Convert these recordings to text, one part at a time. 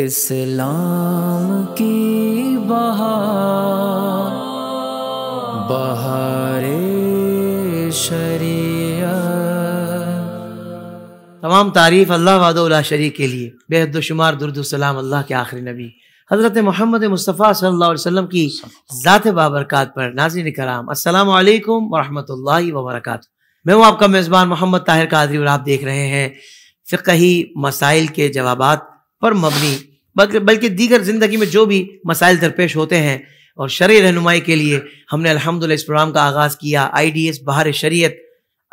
इस्लाम की बहार बहारे शरिया तमाम तारीफ अल्लाह वादा शरी के लिए बेहदुशुमार दुरुद्सलाम अल्लाह के आखिरी नबी हज़रत मोहम्मद मुस्तफ़ा सल्ला वसम की ज़ात बाबरकत पर नाजिन कराम असल वालेकुम वरहमतुल्लाहि मैं हूँ आपका मेज़बान मोहम्मद ताहिर कादरी और आप देख रहे हैं फ़िकही मसाइल के जवाब पर मबनी बल्कि दीगर ज़िंदगी में जो भी मसाइल दरपेश होते हैं और शर रहनुमाई के लिए हमने अलहमदिल्ला इस प्रोग्राम का आगाज़ किया आई डी एस बहार शरीय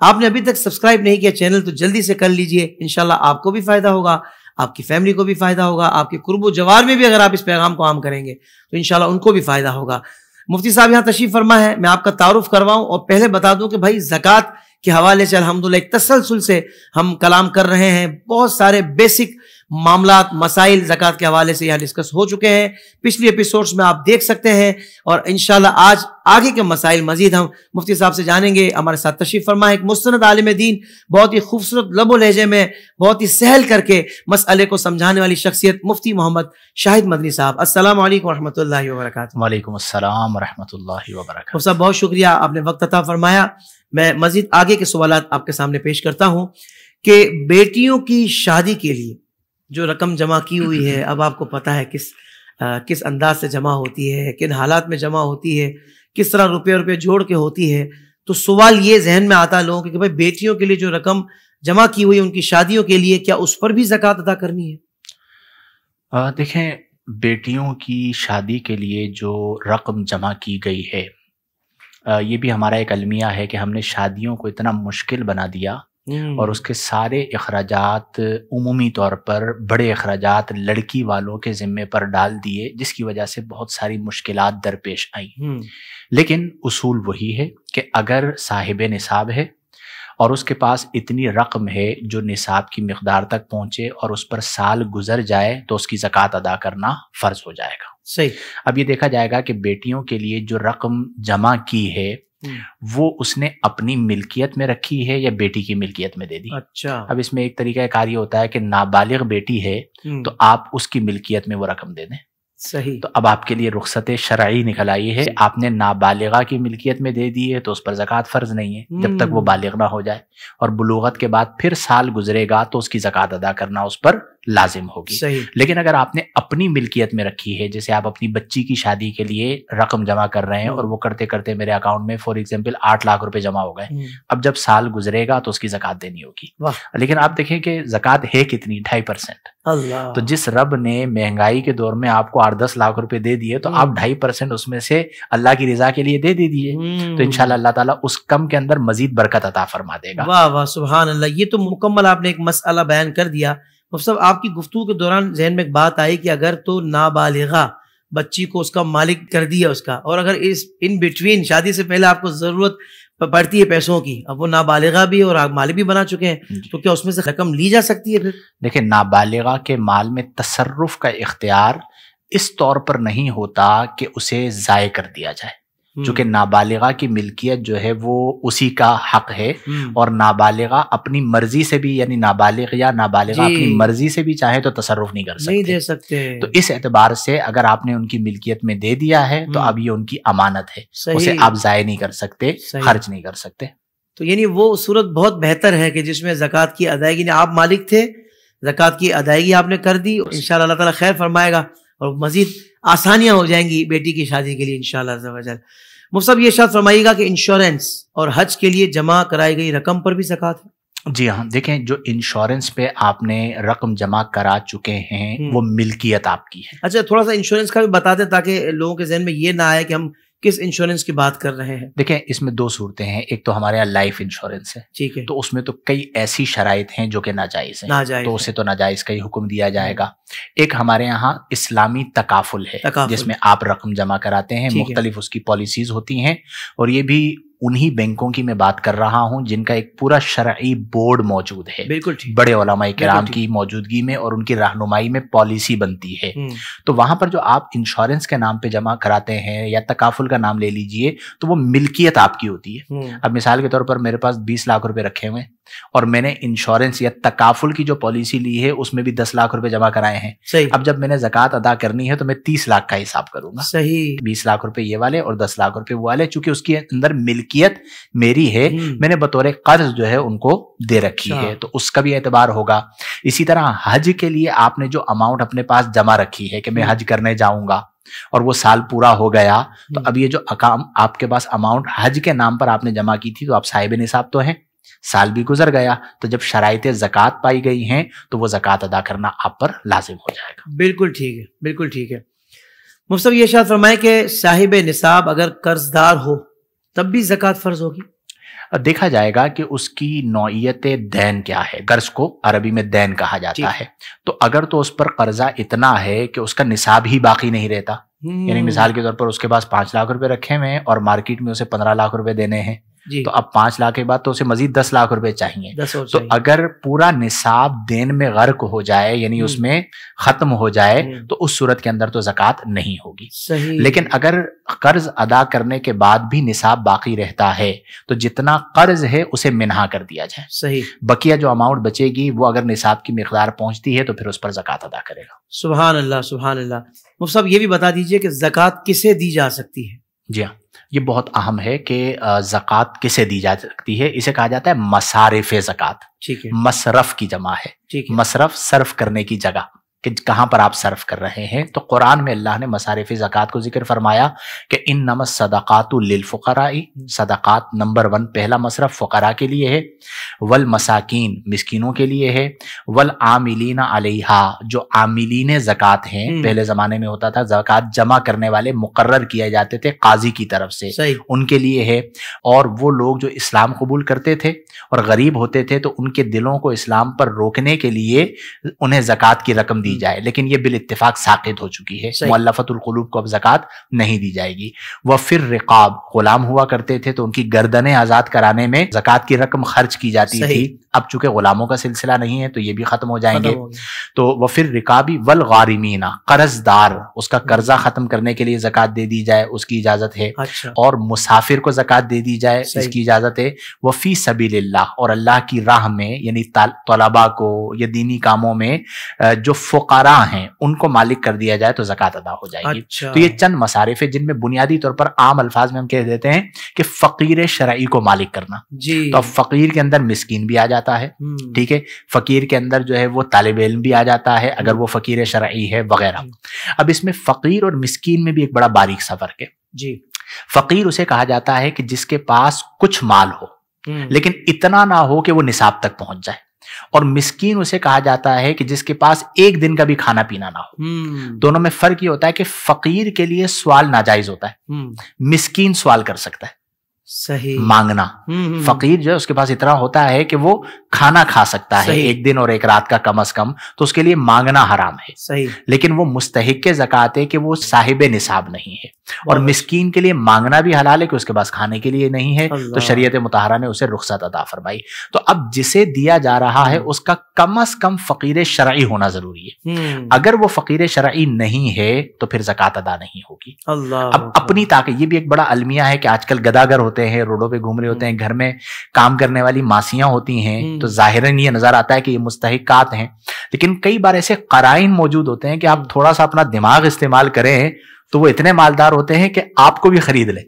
आपने अभी तक सब्सक्राइब नहीं किया चैनल तो जल्दी से कर लीजिए इन आपको भी फ़ायदा होगा आपकी फैमिली को भी फ़ायदा होगा आपके कुरब जवार में भी अगर आप इस पैगाम को आम करेंगे तो इन उनको भी फ़ायदा होगा मुफ्ती साहब यहाँ तशीफ़ फरमा है मैं आपका तारुफ करवाऊँ और पहले बता दूँ कि भाई ज़क़़त के हवाले से अलहमदिल्ला एक तसलसल से हम कलाम कर रहे हैं बहुत सारे बेसिक मामला मसाइल जक़ात के हवाले से यहाँ डिस्कस हो चुके हैं पिछले एपिसोड्स में आप देख सकते हैं और इन आज आगे के मसाइल मजीद हम मुफ्ती साहब से जानेंगे हमारे साथ तशीफ फरमा एक मुस्ंद आलम दीन बहुत ही खूबसूरत लबो लहजे में बहुत ही सहल करके मसले को समझाने वाली शख्सियत मुफ्ती मोहम्मद शाहिद मदनी साहब असल वरहमत वर्क वालेकुम असलम साहब बहुत शुक्रिया आपने वक्त अता फरमाया मैं मजीद आगे के सवाल आपके सामने पेश करता हूँ कि बेटियों की शादी के लिए जो रकम जमा की हुई है अब आपको पता है किस आ, किस अंदाज से जमा होती है किन हालात में जमा होती है किस तरह रुपये रुपये जोड़ के होती है तो सवाल ये जहन में आता है लोगों के कि भाई बेटियों के लिए जो रकम जमा की हुई है उनकी शादियों के लिए क्या उस पर भी जक़ात अदा करनी है देखें बेटियों की शादी के लिए जो रकम जमा की गई है आ, ये भी हमारा एक अलमिया है कि हमने शादियों को इतना मुश्किल बना दिया और हम्म। उसके सारे अखराज उमूमी तौर पर बड़े अखराज लड़की वालों के ज़िम्मे पर डाल दिए जिसकी वजह से बहुत सारी मुश्किल दरपेश आई हम्म। लेकिन उसूल वही है कि अगर साहिब निसाब है और उसके पास इतनी रकम है जो निसाब की मकदार तक पहुंचे और उस पर साल गुजर जाए तो उसकी जक़ात अदा करना फ़र्ज हो जाएगा सही अब ये देखा जाएगा कि बेटियों के लिए जो रकम जमा की है हम्म। वो उसने अपनी मिल्कियत में रखी है या बेटी की मिल्कियत में दे दी अच्छा अब इसमें एक तरीका कार्य होता है कि नाबालिग बेटी है हम्म। तो आप उसकी मिल्कियत में वो रकम दे दें सही तो अब आपके लिए रुख्सत शराई निकल आई है आपने नाबालिगा की मिल्कियत में दे दी है तो उस पर जक़ात फ़र्ज नहीं है जब तक वो हम्म। बालिग ना हो जाए और बलूगत के बाद फिर साल गुजरेगा तो उसकी जक़ात अदा करना उस पर लाजिम होगी लेकिन अगर आपने अपनी मिल्कियत में रखी है जैसे आप अपनी बच्ची की शादी के लिए रकम जमा कर रहे हैं हम्म। और वो करते करते मेरे अकाउंट में फॉर एग्जाम्पल आठ लाख रुपए जमा हो गए हम्म। अब जब साल गुजरेगा तो उसकी जक़ात देनी होगी लेकिन आप देखें कि जक़ात है कितनी ढाई परसेंट तो जिस रब ने महंगाई के दौर में आपको आठ दस लाख रुपए दे दिए तो आप हम्म। ढाई परसेंट उसमें से अल्लाह की रजा के लिए दे दीजिए तो इनशाला अल्लाह ताला उस कम के अंदर मजीद बरकत अता फरमा देगा वाह वाह सुबह अल्लाह ये तो मुकम्मल आपने एक मसला बयान कर दिया मुफ्त आपकी गुफ्तु के दौरान जहन में एक बात आई कि अगर तो नाबालिगा बच्ची को उसका मालिक कर दिया उसका और अगर इस इन बिटवीन शादी से पहले आपको ज़रूरत पड़ती है पैसों की अब वो नाबालिगा भी और मालिक भी बना चुके हैं तो क्या उसमें से रकम ली जा सकती है फिर देखिए नाबालिगा के माल में तसरफ का इख्तियार इस तौर पर नहीं होता कि उसे ज़ाय कर दिया जाए चूंकि हम्म। नाबालिगा की मिल्कियत जो है वो उसी का हक है हम्म। और नाबालिगा अपनी मर्जी से भी यानी नाबालिग या नाबालिगा अपनी मर्जी से भी चाहे तो तसरफ नहीं कर सकते नहीं दे सकते तो इस एतबार से अगर आपने उनकी मिल्कियत में दे दिया है तो हम्म। अब ये उनकी अमानत है उसे आप ज़ाय नहीं कर सकते खर्च नहीं कर सकते तो यानी वो सूरत बहुत बेहतर है कि जिसमें जक़ात की अदायगी आप मालिक थे जक़ात की अदायगी आपने कर दी इन ताला खैर फरमाएगा और मजीद आसानियां हो जाएंगी बेटी की शादी के लिए इन मुफ्त ये शायद फरमाइएगा कि इंश्योरेंस और हज के लिए जमा कराई गई रकम पर भी सका है जी हाँ देखें जो इंश्योरेंस पे आपने रकम जमा करा चुके हैं हम्म। वो मिल्कियत आपकी है अच्छा थोड़ा सा इंश्योरेंस का भी बता दें ताकि लोगों के जहन में ये ना आए कि हम किस इंश्योरेंस की बात कर रहे हैं देखिए इसमें दो सूरतें हैं एक तो हमारे यहाँ लाइफ इंश्योरेंस है ठीक है तो उसमें तो कई ऐसी शराइत हैं जो कि नाजायज है नाजायज तो उसे तो नाजायज का ही हुक्म दिया जाएगा एक हमारे यहाँ इस्लामी तकाफुल है जिसमें आप रकम जमा कराते हैं मुख्तलिफ उसकी पॉलिसीज होती हैं और ये भी उन्हीं बैंकों की मैं बात कर रहा हूं जिनका एक पूरा शराब बोर्ड मौजूद है बिल्कुल बड़े ओलामा कराम की मौजूदगी में और उनकी रहनुमाई में पॉलिसी बनती है हम्म। तो वहां पर जो आप इंश्योरेंस के नाम पे जमा कराते हैं या तकाफुल का नाम ले लीजिए तो वो मिल्कियत आपकी होती है हम्म। अब मिसाल के तौर पर मेरे पास बीस लाख रुपए रखे हुए हैं और मैंने इंश्योरेंस या तकाफुल की जो पॉलिसी ली है उसमें भी दस लाख रुपए जमा कराए हैं सही अब जब मैंने जक़ात अदा करनी है तो मैं तीस लाख का हिसाब करूंगा सही बीस लाख रुपए ये वाले और दस लाख रुपए वो वाले चूंकि उसके अंदर मिल्कियत मेरी है हम्म। मैंने बतौर कर्ज जो है उनको दे रखी अच्छा। है तो उसका भी एतबार होगा इसी तरह हज के लिए आपने जो अमाउंट अपने पास जमा रखी है कि मैं हम्म। हज करने जाऊंगा और वो साल पूरा हो गया तो हम्म। अब ये जो अकाम आपके पास अमाउंट हज के नाम पर आपने जमा की थी तो आप साहिब निसाब तो हैं साल भी गुजर गया तो जब शराइत ज़क़़त पाई गई हैं तो वो ज़क़़त अदा करना आप पर लाजिम हो जाएगा बिल्कुल ठीक है बिल्कुल ठीक है मुफ्त ये शायद फरमाए कि साहिब निसाब अगर कर्जदार हो तब भी जक़ात फ़र्ज होगी देखा जाएगा कि उसकी नौीयत दैन क्या है कर्ज को अरबी में दैन कहा जाता है तो अगर तो उस पर कर्जा इतना है कि उसका निसाब ही बाकी नहीं रहता यानी हम्म। मिसाल के तौर पर उसके पास पांच लाख रुपए रखे हुए हैं और मार्केट में उसे पंद्रह लाख रुपए देने हैं तो अब पांच लाख के बाद तो उसे मजीद दस लाख रुपए चाहिए तो अगर पूरा निसाब देन में गर्क हो जाए यानी हम्म। उसमें खत्म हो जाए हम्म। तो उस सूरत के अंदर तो जक़ात नहीं होगी लेकिन अगर कर्ज अदा करने के बाद भी निसाब बाकी रहता है तो जितना कर्ज है उसे मिनहा कर दिया जाए सही बकिया जो अमाउंट बचेगी वो अगर निसाब की मकदार पहुंचती है तो फिर उस पर जक़ात अदा करेगा सुबह अल्लाह सुबह अल्लाह मुफ्त साहब ये भी बता दीजिए कि जक़ात किसे दी जा सकती है जी हाँ ये बहुत अहम है कि जक़ात किसे दी जा सकती है इसे कहा जाता है मसारिफ जक़ात ठीक है मसरफ की जमा है ठीक है मसरफ सर्फ करने की जगह कि कहाँ पर आप सर्व कर रहे हैं तो कुरान में अल्लाह ने मसारफ जक़ात को जिक्र फरमाया कि इन नम सदाक़ातुल्फ़राई सदक़ात नंबर वन पहला मसरफ फ़करा के लिए है वल मसाकिन मिसकिनों के लिए है वल आमिलीन अलहा जो आमिलीन जक़ात हैं हम्म। पहले ज़माने में होता था ज़क़़त जमा करने वाले मुकर किए जाते थे काजी की तरफ से उनके लिए है और वो लोग जो इस्लाम कबूल करते थे और गरीब होते थे तो उनके दिलों को इस्लाम पर रोकने के लिए उन्हें ज़क़़त की रकम दी दी जाए लेकिन ये बिल इतफाक साकित हो चुकी है मुल्लफतुलकलूब को अब जक़ात नहीं दी जाएगी वह फिर रिकाब गुलाम हुआ करते थे तो उनकी गर्दने आज़ाद कराने में जक़ात की रकम खर्च की जाती थी अब चूंकि गुलामों का सिलसिला नहीं है तो ये भी खत्म हो जाएंगे तो वह फिर रिकाबी वल गारिमीना कर्जदार उसका हम्म। कर्जा खत्म करने के लिए जक़ात दे दी जाए उसकी इजाज़त है अच्छा। और मुसाफिर को जक़ात दे दी जाए इसकी इजाज़त है वह फ़ी सबील्ला और अल्लाह की राह में यानी तलबा को या दीनी कामों में जो फुकारा हैं उनको मालिक कर दिया जाए तो जक़ात अदा हो जाएगी अच्छा। तो ये चंद मसारिफ है जिनमें बुनियादी तौर पर आम अल्फाज में हम कह देते हैं कि फ़कीर शराइ को मालिक करना जी तो फ़कीर के अंदर मिसकिन भी आ जाता है हम्म। ठीक है फ़कीर के अंदर जो है वो तालब इलम भी आ जाता है अगर वो फ़कीर शराइ है वगैरह अब इसमें फ़कीर और मिसकिन में भी एक बड़ा बारीक सा फ़र्क है जी फ़कीर उसे कहा जाता है कि जिसके पास कुछ माल हो हम्म। लेकिन इतना ना हो कि वो निसाब तक पहुंच जाए और मिस्कीन उसे कहा जाता है कि जिसके पास एक दिन का भी खाना पीना ना हो हम्म। दोनों में फर्क ये होता है कि फकीर के लिए सवाल नाजायज होता है हम्म। मिस्कीन सवाल कर सकता है सही मांगना हम्म, हम्म, हम्म। फकीर जो है उसके पास इतना होता है कि वो खाना खा सकता है एक दिन और एक रात का कम अज कम तो उसके लिए मांगना हराम है सही लेकिन वो मुस्तक के जक़ात है कि वो साहिब निसाब नहीं है और मिसकीन के लिए मांगना भी हलाल है कि उसके पास खाने के लिए नहीं है तो शरीय मुताहरा ने उसे रुख्सत अदा फरमाई तो अब जिसे दिया जा रहा है उसका कम अज कम फकीर शराय होना जरूरी है अगर वो फकीर शराय नहीं है तो फिर जक़ात अदा नहीं होगी अब अपनी ताकत ये भी एक बड़ा अलमिया है कि आजकल गदागर होता होते हैं रोडों पे घूम रहे होते हम्म। हैं घर में काम करने वाली मासियां होती हैं हम्म। तो जाहिरन ये नजर आता है कि ये मुस्तकत हैं लेकिन कई बार ऐसे कराइन मौजूद होते हैं कि आप हम्म। थोड़ा सा अपना दिमाग इस्तेमाल करें तो वो इतने मालदार होते हैं कि आपको भी खरीद लें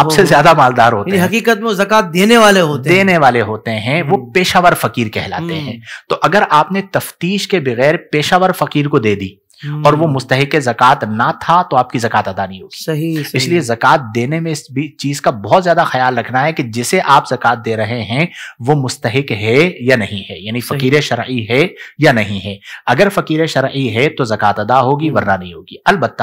आपसे ज्यादा मालदार होते हैं हकीकत में जक़ात देने वाले होते देने हैं। वाले होते हैं वो पेशावर फकीर कहलाते हैं तो अगर आपने तफ्तीश के बगैर पेशावर फकीर को दे दी और वो हम्म। मुस्तक जक़ात ना था तो आपकी जक़ात अदा नहीं होगी सही, सही। इसलिए जक़ात देने में इस चीज़ का बहुत ज़्यादा ख्याल रखना है कि जिसे आप जक़ात दे रहे हैं वो मुस्तक है या नहीं है यानी फ़कीर शर्य है या नहीं है अगर फ़कीर शर्य है तो जक़ात अदा होगी हम्म। वरना नहीं होगी अलबत्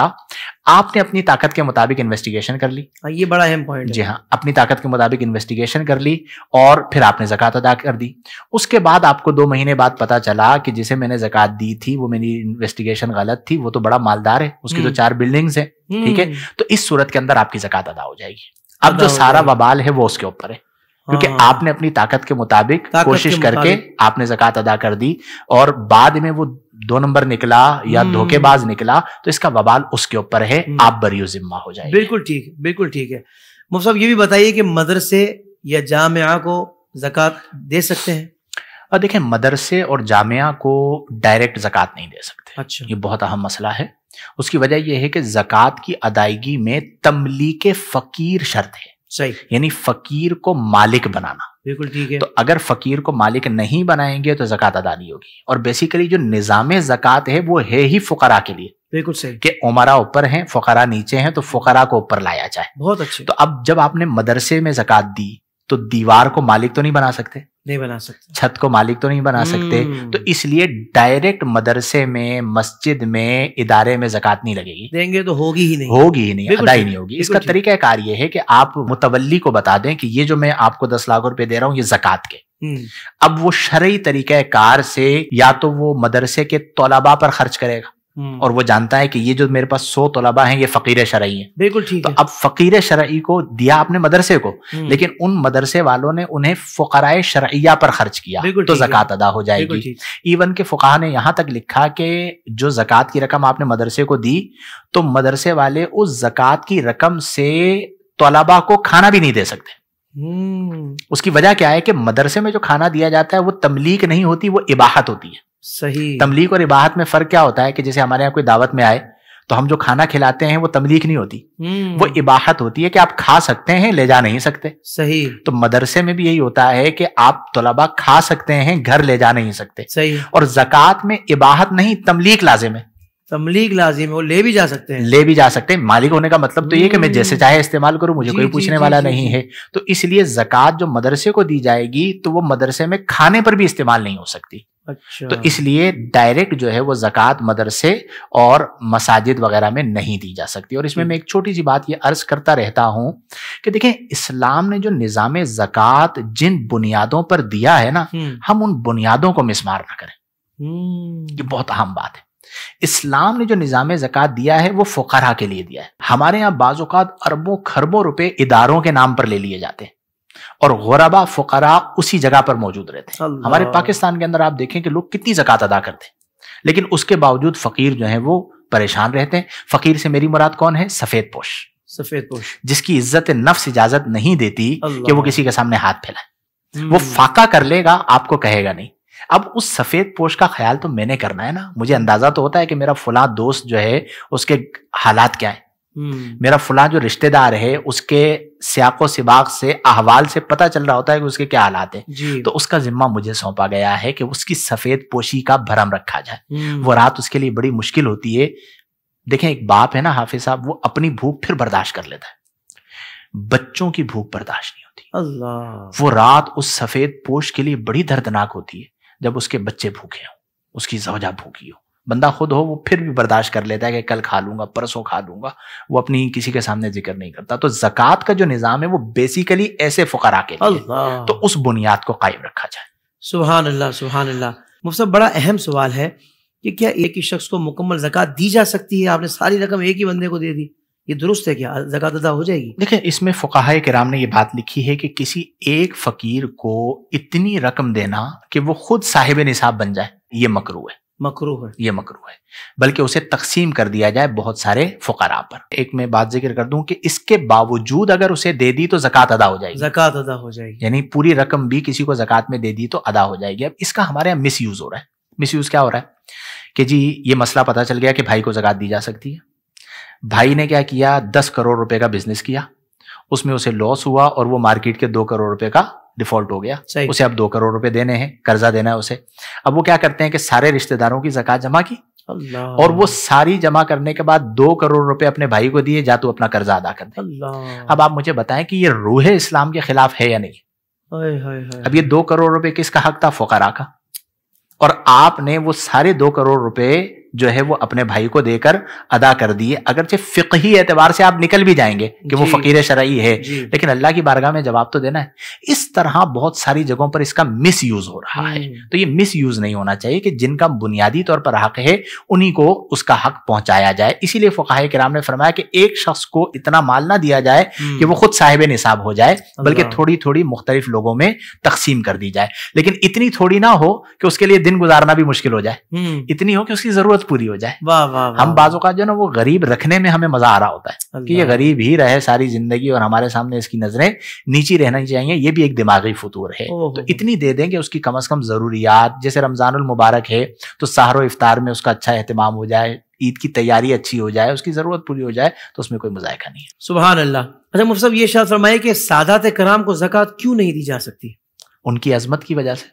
आपने अपनी ताकत के मुताबिक इन्वेस्टिगेशन कर ली हाँ, ये बड़ा अहम पॉइंट जी हाँ अपनी ताकत के मुताबिक इन्वेस्टिगेशन कर ली और फिर आपने जक़ात अदा कर दी उसके बाद आपको दो महीने बाद पता चला कि जिसे मैंने जक़ात दी थी वो मेरी इन्वेस्टिगेशन गलत थी वो तो बड़ा मालदार है उसकी तो हम्म। चार बिल्डिंग्स है ठीक है हम्म। तो इस सूरत के अंदर आपकी जक़ात अदा हो जाएगी अब जो सारा बबाल है वो उसके ऊपर है क्योंकि हाँ। आपने अपनी ताकत के मुताबिक कोशिश के करके आपने जकत अदा कर दी और बाद में वो दो नंबर निकला या हम्म। धोखेबाज निकला तो इसका बवाल उसके ऊपर है हम्म। आप बरियो जिम्मा हो जाए बिल्कुल ठीक बिल्कुल ठीक है मुफ साहब ये भी बताइए कि मदरसे या जामिया को जक़ात दे सकते हैं और देखें मदरसे और जामिया को डायरेक्ट जक़ात नहीं दे सकते अच्छा ये बहुत अहम मसला है उसकी वजह यह है कि जक़ात की अदायगी में तमलीक फ़कीर शर्त है सही यानी फ़कीर को मालिक बनाना बिल्कुल ठीक है तो अगर फकीर को मालिक नहीं बनाएंगे तो जक़ात अदा नहीं होगी और बेसिकली जो निज़ाम जक़ात है वो है ही फुकरा के लिए बिल्कुल सही कि उमरा ऊपर हैं फुकरा नीचे हैं तो फुकरा को ऊपर लाया जाए बहुत अच्छे तो अब जब आपने मदरसे में जक़ात दी तो दीवार को मालिक तो नहीं बना सकते नहीं बना सकते छत को मालिक तो नहीं बना हम्म। सकते तो इसलिए डायरेक्ट मदरसे में मस्जिद में इदारे में जक़ात नहीं लगेगी देंगे तो होगी ही नहीं होगी ही नहीं अदा ही नहीं होगी इसका तरीका कार ये है कि आप मुतवली को बता दें कि ये जो मैं आपको दस लाख रुपए दे रहा हूँ ये जक़ात के हम्म। अब वो शरय तरीका कार से या तो वो मदरसे के तोलाबा पर खर्च करेगा और वो जानता है कि ये जो मेरे पास सौ तलबा हैं ये फकीर शरई हैं बिल्कुल ठीक तो है। अब फकीर शरई को दिया आपने मदरसे को हम्म। लेकिन उन मदरसे वालों ने उन्हें फकराए शरैया पर खर्च किया तो जक़ात अदा हो जाएगी इवन के फुका ने यहाँ तक लिखा कि जो जक़ात की रकम आपने मदरसे को दी तो मदरसे वाले उस जक़ात की रकम से तलबा को खाना भी नहीं दे सकते हम्म। उसकी वजह क्या है कि मदरसे में जो खाना दिया जाता है वो तमलीक नहीं होती वो इबाहत होती है सही तमलीक और इबाहत में फर्क क्या होता है कि जैसे हमारे यहाँ कोई दावत में आए तो हम जो खाना खिलाते हैं वो तमलीक नहीं होती हम्म। वो इबाहत होती है कि आप खा सकते हैं ले जा नहीं सकते सही तो मदरसे में भी यही होता है कि आप तलबा खा सकते हैं घर ले जा नहीं सकते सही और जक़ात में इबाहत नहीं तमलीक लाजिम है तमलीक लाजिम है वो ले भी जा सकते हैं ले भी जा सकते हैं मालिक होने का मतलब तो ये कि मैं हम्म। जैसे चाहे इस्तेमाल करूं मुझे कोई पूछने वाला नहीं है तो इसलिए जक़ात जो मदरसे को दी जाएगी तो वो मदरसे में खाने पर भी इस्तेमाल नहीं हो सकती अच्छा तो इसलिए डायरेक्ट जो है वो जक़ात मदरसे और मसाजिद वगैरह में नहीं दी जा सकती और इसमें मैं एक छोटी सी बात ये अर्ज़ करता रहता हूँ कि देखें इस्लाम ने जो निज़ाम जक़ात जिन बुनियादों पर दिया है ना हम्म। हम उन बुनियादों को मिसमार ना करें हम्म। ये बहुत अहम बात है इस्लाम ने जो निज़ाम जक़ात दिया है वो फ़ुकरा के लिए दिया है हमारे यहाँ बाज़ात अरबों खरबों रुपये इदारों के नाम पर ले लिए जाते हैं और गरबा फकरा उसी जगह पर मौजूद रहते हैं हमारे पाकिस्तान के अंदर आप देखें कि लोग कितनी जक़ात अदा करते हैं लेकिन उसके बावजूद फकीर जो है वो परेशान रहते हैं फकीर से मेरी मुराद कौन है सफेद पोश सफेद पोश जिसकी इज्जत नफ्स इजाजत नहीं देती कि वो किसी के सामने हाथ फैलाए हम्म। वो फाका कर लेगा आपको कहेगा नहीं अब उस सफेद पोश का ख्याल तो मैंने करना है ना मुझे अंदाजा तो होता है कि मेरा फुला दोस्त जो है उसके हालात क्या है हम्म। मेरा फुला जो रिश्तेदार है उसके सियाको सिबाक से अहवाल से पता चल रहा होता है कि उसके क्या हालात है तो उसका जिम्मा मुझे सौंपा गया है कि उसकी सफेद पोशी का भरम रखा जाए हम्म। वो रात उसके लिए बड़ी मुश्किल होती है देखें एक बाप है ना हाफिज साहब वो अपनी भूख फिर बर्दाश्त कर लेता है बच्चों की भूख बर्दाश्त नहीं होती अल्लाह वो रात उस सफेद पोश के लिए बड़ी दर्दनाक होती है जब उसके बच्चे भूखे हों उसकी जवजा भूखी हो बंदा खुद हो वो फिर भी बर्दाश्त कर लेता है कि कल खा लूंगा परसों खा लूंगा वो अपनी किसी के सामने जिक्र नहीं करता तो जक़ात का जो निज़ाम है वो बेसिकली ऐसे फ़करा के लिए तो उस बुनियाद को कायम रखा जाए सुबहान अल्लाह सुबहान अल्लाह मुफ्त बड़ा अहम सवाल है कि क्या एक ही शख्स को मुकम्मल जक़ात दी जा सकती है आपने सारी रकम एक ही बंदे को दे दी ये दुरुस्त है क्या जक़ात अदा हो जाएगी देखिए इसमें फ़ुकाहा कराम ने ये बात लिखी है कि किसी एक फ़कीर को इतनी रकम देना कि वो खुद साहिब निसाब बन जाए ये मकरू है मकरू है ये मकरू है बल्कि उसे तकसीम कर दिया जाए बहुत सारे फुकारा पर एक मैं बात जिक्र कर दूं कि इसके बावजूद अगर उसे दे दी तो जक़ात अदा हो जाएगी जक़ात अदा हो जाएगी यानी पूरी रकम भी किसी को जक़ात में दे दी तो अदा हो जाएगी अब इसका हमारे यहाँ मिस यूज़ हो रहा है मिस यूज़ क्या हो रहा है कि जी ये मसला पता चल गया कि भाई को जक़ात दी जा सकती है भाई ने क्या किया दस करोड़ रुपये का बिजनेस किया उसमें उसे लॉस हुआ और वो मार्केट के दो करोड़ रुपए का डिफॉल्ट हो गया उसे अब दो करोड़ रुपए देने हैं कर्जा देना है उसे अब वो क्या करते हैं कि सारे रिश्तेदारों की जकत जमा की और वो सारी जमा करने के बाद दो करोड़ रुपए अपने भाई को दिए जा तू तो अपना कर्जा अदा कर दे अब आप मुझे बताएं कि ये रूहे इस्लाम के खिलाफ है या नहीं है, है, है। अब ये दो करोड़ रुपए किसका हक था फुकारा का और आपने वो सारे दो करोड़ रुपए जो है वो अपने भाई को देकर अदा कर दिए अगरचे फ़िकही एतबार से आप निकल भी जाएंगे कि वो फ़कीर शरई है लेकिन अल्लाह की बारगाह में जवाब तो देना है इस तरह बहुत सारी जगहों पर इसका मिस यूज़ हो रहा है हम्म। तो ये मिस यूज़ नहीं होना चाहिए कि जिनका बुनियादी तौर पर हक है उन्हीं को उसका हक पहुंचाया जाए इसीलिए के कराम ने फरमाया कि एक शख्स को इतना माल ना दिया जाए हम्म। कि वो खुद साहिब निसाब हो जाए बल्कि थोड़ी थोड़ी मुख्तलिफ लोगों में तकसीम कर दी जाए लेकिन इतनी थोड़ी ना हो कि उसके लिए दिन गुजारना भी मुश्किल हो जाए हम्म। इतनी हो कि उसकी ज़रूरत सोच पूरी हो जाए वाह वाह हम बाजू का जो ना वो गरीब रखने में हमें मजा आ रहा होता है कि ये गरीब ही रहे सारी जिंदगी और हमारे सामने इसकी नजरें नीची रहनी चाहिए ये भी एक दिमागी फतूर है तो इतनी दे देंगे उसकी कम अज कम जरूरियात जैसे रमजान मुबारक है तो सहारो इफ्तार में उसका अच्छा अहतमाम हो जाए ईद की तैयारी अच्छी हो जाए उसकी ज़रूरत पूरी हो जाए तो उसमें कोई मुजायका नहीं है सुबह अल्लाह अच्छा मुफ्त ये शायद फरमाए कि सादात कराम को जक़ात क्यों नहीं दी जा सकती उनकी अजमत की वजह से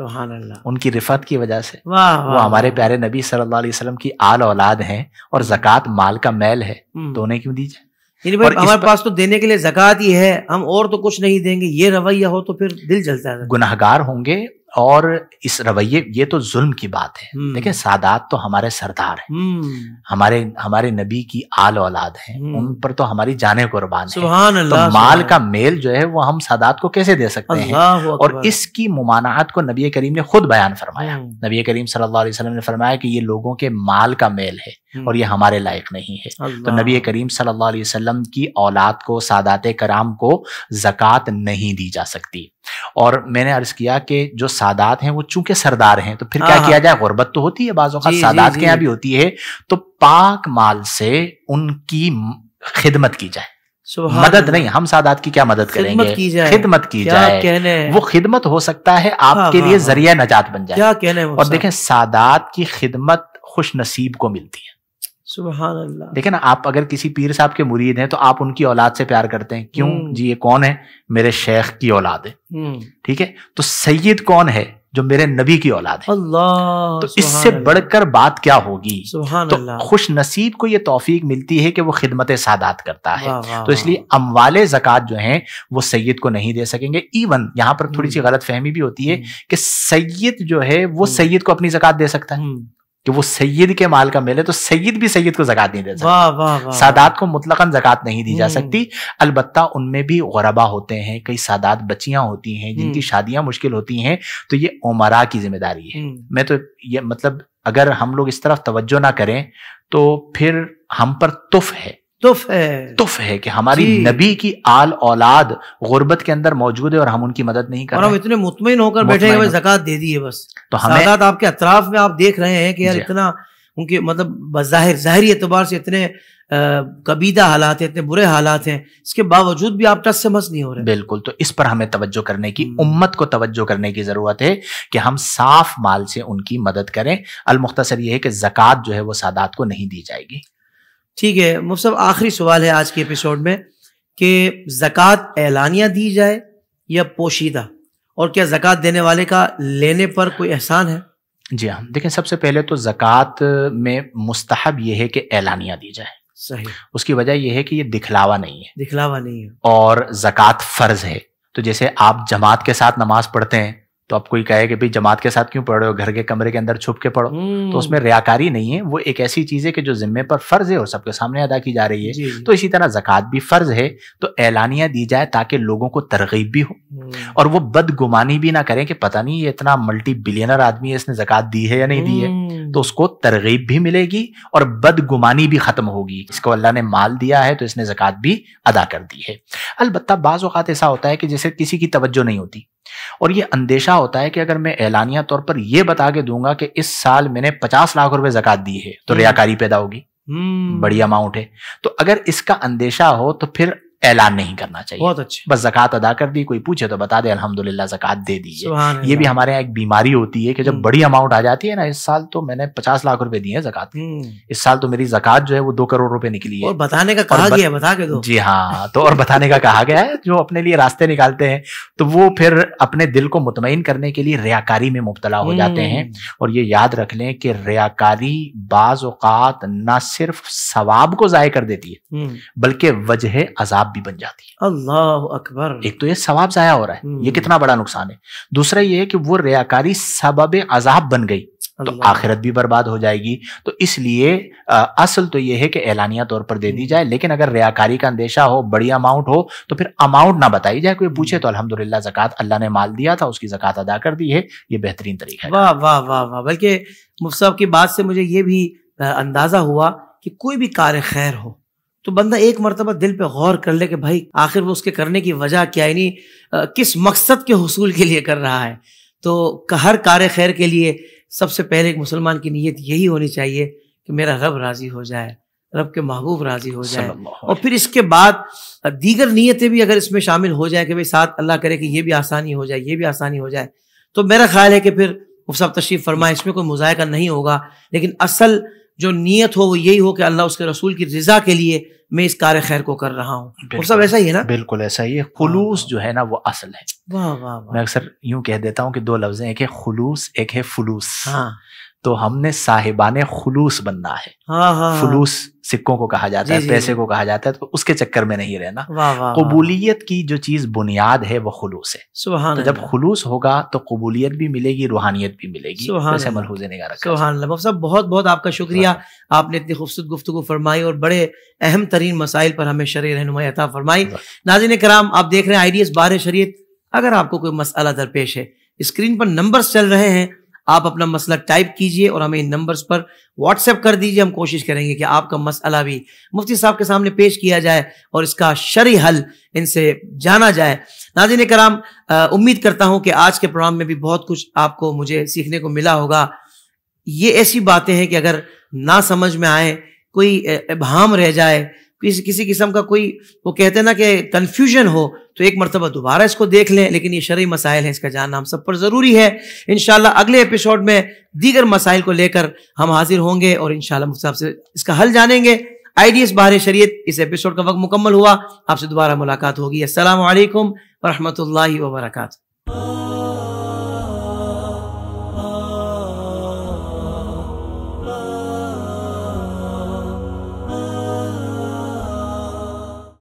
उनकी रिफत की वजह से वाह वो हमारे प्यारे नबी सल्लल्लाहु अलैहि वसल्लम की आल औलाद हैं और जक़ात माल का मैल है हम्म। तो उन्हें क्यों दीजिए हमारे पास तो देने के लिए जक़ात ही है हम और तो कुछ नहीं देंगे ये रवैया हो तो फिर दिल जलता है गुनाहगार होंगे और इस रवैये ये तो जुल्म की बात है हम्म। देखिए सादात तो हमारे सरदार हैं हम्म। हमारे हमारे नबी की आल औलाद है हम्म। उन पर तो हमारी जाने कुर्बान है तो माल का मेल जो है वो हम सादात को कैसे दे सकते हैं और इसकी मुमानात को नबी करीम ने खुद बयान फरमाया नबी करीम सल्लल्लाहु अलैहि वसल्लम ने फरमाया कि ये लोगों के माल का मेल है और ये हमारे लायक नहीं है तो नबी करीम सल्लल्लाहु अलैहि वसल्लम की औलाद को सादात कराम को जक़ात नहीं दी जा सकती और मैंने अर्ज किया कि जो सादात हैं वो चूंकि सरदार हैं तो फिर क्या हाँ, हाँ। किया जाए गुर्बत तो होती है बाजों का सादात के यहाँ भी होती है तो पाक माल से उनकी खिदमत की जाए मदद नहीं हम सादात की क्या मदद करेंगे की जाए। खिदमत की जाए कहने? वो खिदमत हो सकता है हाँ, आपके लिए जरिया नजात बन जाए क्या कहने और देखें सादात की खिदमत खुश नसीब को मिलती है सुबह अल्लाह देखे ना आप अगर किसी पीर साहब के मुरीद हैं तो आप उनकी औलाद से प्यार करते हैं क्यों हम्म। जी ये कौन है मेरे शेख की औलाद है हम्म। ठीक है तो सैयद कौन है जो मेरे नबी की औलाद है अल्लाह तो इससे बढ़कर बात क्या होगी तो खुश नसीब को ये तोफीक मिलती है कि वो खिदमत सादात करता है तो इसलिए अमवाले जक़ात जो हैं वो सैयद को नहीं दे सकेंगे इवन यहाँ पर थोड़ी सी हम्म। गलत फहमी भी होती है कि सैयद जो है वो सैयद को अपनी जक़ात दे सकता है कि वो सैयद के माल का मेल है तो सैयद भी सैयद को जकत नहीं दे सकता सादात को मुतलकन जक़ात नहीं दी जा हम्म। सकती अलबत् उनमें भी गरबा होते हैं कई सादात बच्चियां होती हैं जिनकी हम्म। शादियां मुश्किल होती हैं तो ये उमरा की जिम्मेदारी है हम्म। मैं तो ये मतलब अगर हम लोग इस तरफ तवज्जो ना करें तो फिर हम पर तुफ है तुफ है तुफ है कि हमारी नबी की आल औलाद गुर्बत के अंदर मौजूद है और हम उनकी मदद नहीं कर और हम इतने मुतमिन होकर बैठे हैं जकत दे दी है बस तो हमें आपके अतराफ में आप देख रहे हैं कि यार इतना उनके मतलब जाहिर जाहिर एतबार से इतने कबीदा हालात हैं इतने बुरे हालात हैं इसके बावजूद भी आप टस से मस नहीं हो रहे बिल्कुल तो इस पर हमें तवज्जो करने की हम्म। उम्मत को तवज्जो करने की ज़रूरत है कि हम साफ माल से उनकी मदद करें अलमुख्तसर यह है कि जक़ात जो है वो सादात को नहीं दी जाएगी ठीक है मुफ साहब आखिरी सवाल है आज के एपिसोड में कि जक़ात ऐलानिया दी जाए या पोशीदा और क्या जक़ात देने वाले का लेने पर कोई एहसान है जी हाँ देखें सबसे पहले तो जक़ात में मुस्तहब यह है कि ऐलानिया दी जाए सही उसकी वजह यह है कि ये दिखलावा नहीं है दिखलावा नहीं है और जक़ात फ़र्ज़ है तो जैसे आप जमात के साथ नमाज पढ़ते हैं तो आप कोई कहे कि भाई जमात के साथ क्यों पढ़ रहे हो घर के कमरे के अंदर छुप के पढ़ो तो हम्म। उसमें रियाकारी नहीं है वो एक ऐसी चीज़ है कि जो जिम्मे पर फर्ज है और सबके सामने अदा की जा रही है तो इसी तरह जक़ात भी फ़र्ज है तो ऐलानिया दी जाए ताकि लोगों को तरगीब भी हो हम्म। और वो बदगुमानी भी ना करें कि पता नहीं ये इतना मल्टी बिलियनर आदमी है इसने जक़ात दी है या नहीं दी है हम्म। तो उसको तरगीब भी मिलेगी और बदगुमानी भी ख़त्म होगी इसको अल्लाह ने माल दिया है तो इसने जक़ात भी अदा कर दी है अलबत्त बाज़ ऐसा होता है कि जैसे किसी की तवज्जो नहीं होती और ये अंदेशा होता है कि अगर मैं ऐलानिया तौर पर यह बता के दूंगा कि इस साल मैंने पचास लाख रुपए जक़ात दी है तो हम्म। रियाकारी पैदा होगी हम्म। बड़ी अमाउंट है तो अगर इसका अंदेशा हो तो फिर ऐलान नहीं करना चाहिए बहुत अच्छा बस जक़ात अदा कर दी कोई पूछे तो बता दे अल्हम्दुलिल्लाह जक़ात दे दी ये भी हमारे यहाँ एक बीमारी होती है कि जब हम्म। बड़ी अमाउंट आ जाती है ना इस साल तो मैंने पचास लाख रुपए दिए हैं जक़ात हम्म। इस साल तो मेरी जक़ात जो है वो दो करोड़ रुपए निकली है और बताने का कहा गया बता के दो जी हाँ तो और बताने का कहा गया है जो अपने लिए रास्ते निकालते हैं तो वो फिर अपने दिल को मुतमिन करने के लिए रियाकारी में मुबतला हो जाते हैं हम्म। और ये याद रख लें कि रियाकारी बाज़ ना सिर्फ सवाब को ज़ाय कर देती है बल्कि वजह अजाब सवाब भी बन जाती है अल्लाह अकबर एक तो ये सवाब जाया हो रहा है ये हम्म। कितना बड़ा नुकसान है दूसरा ये है कि वो रियाकारी सबब अजाब बन गई तो आखिरत भी बर्बाद हो जाएगी तो इसलिए असल तो यह है कि ऐलानिया तौर पर दे दी हम्म। जाए लेकिन अगर रियाकारी का अंदेशा हो बड़ी अमाउंट हो तो फिर अमाउंट ना बताई जाए कोई पूछे हम्म। तो अल्हम्दुलिल्लाह जक़ात अल्लाह ने माल दिया था उसकी जक़ात अदा कर दी है ये बेहतरीन तरीका है वाह वाह वाह वाह बल्कि मुफ्त साहब की बात से मुझे ये भी अंदाज़ा हुआ कि कोई भी कार खैर हो तो बंदा एक मरतबा दिल पे गौर कर ले कि भाई आखिर वो उसके करने की वजह क्या यानी किस मकसद के हसूल के लिए कर रहा है तो हर कार खैर के लिए सबसे पहले एक मुसलमान की नीयत यही होनी चाहिए कि मेरा रब राज़ी हो जाए रब के महबूब राज़ी हो जाए और फिर इसके बाद दीगर नीयतें भी अगर इसमें शामिल हो जाए कि भाई साथ अल्लाह करे कि ये भी आसानी हो जाए ये भी आसानी हो जाए तो मेरा ख्याल है कि फिर वो सब तशरीफ़ फरमाए इसमें कोई मुजायका नहीं होगा लेकिन असल जो नीयत हो वो यही हो कि अल्लाह उसके रसूल की रजा के लिए मैं इस कार्य खैर को कर रहा हूँ सब ऐसा ही है ना बिल्कुल ऐसा ही है हाँ। खुलूस जो है ना वो असल है वाह वाह मैं अक्सर यूं कह देता हूँ कि दो लफ्ज हैं एक है खुलूस एक है फुलूस हाँ तो हमने साहिबान खुलूस बनना है हाँ, हाँ हाँ खुलूस सिक्कों को कहा जाता है पैसे को कहा जाता है तो उसके चक्कर में नहीं रहना कबूलियत की जो चीज बुनियाद है वो खुलूस है तो जब खुलूस होगा तो कबूलियत भी मिलेगी रूहानियत भी मिलेगी जैसे तो मलहूज निगारा साहब बहुत बहुत आपका शुक्रिया आपने इतनी खूबसूरत गुफ्तु फरमाई और बड़े अहम तरीन मसाइल पर हमें शरीय रहनुमाई अता फरमाई नाजिन कराम आप देख रहे हैं आईडीएस बार शरीय अगर आपको कोई मसला दरपेश है स्क्रीन पर नंबर्स चल रहे हैं आप अपना मसला टाइप कीजिए और हमें इन नंबर्स पर व्हाट्सएप कर दीजिए हम कोशिश करेंगे कि आपका मसला भी मुफ्ती साहब के सामने पेश किया जाए और इसका शरी हल इनसे जाना जाए नाजिन कराम उम्मीद करता हूँ कि आज के प्रोग्राम में भी बहुत कुछ आपको मुझे सीखने को मिला होगा ये ऐसी बातें हैं कि अगर ना समझ में आए कोई इबहम रह जाए किसी किसी किस्म का कोई वो कहते हैं ना कि कन्फ्यूजन हो तो एक मरतबा दोबारा इसको देख लें लेकिन ये शर्य मसाइल हैं इसका जानना हम सब पर ज़रूरी है इन अगले एपिसोड में दीगर मसाइल को लेकर हम हाजिर होंगे और इन साहब से इसका हल जानेंगे आइडियस बहार बाहर शरीत इस एपिसोड का वक्त मुकम्मल हुआ आपसे दोबारा मुलाकात होगी असलकम ला वर्का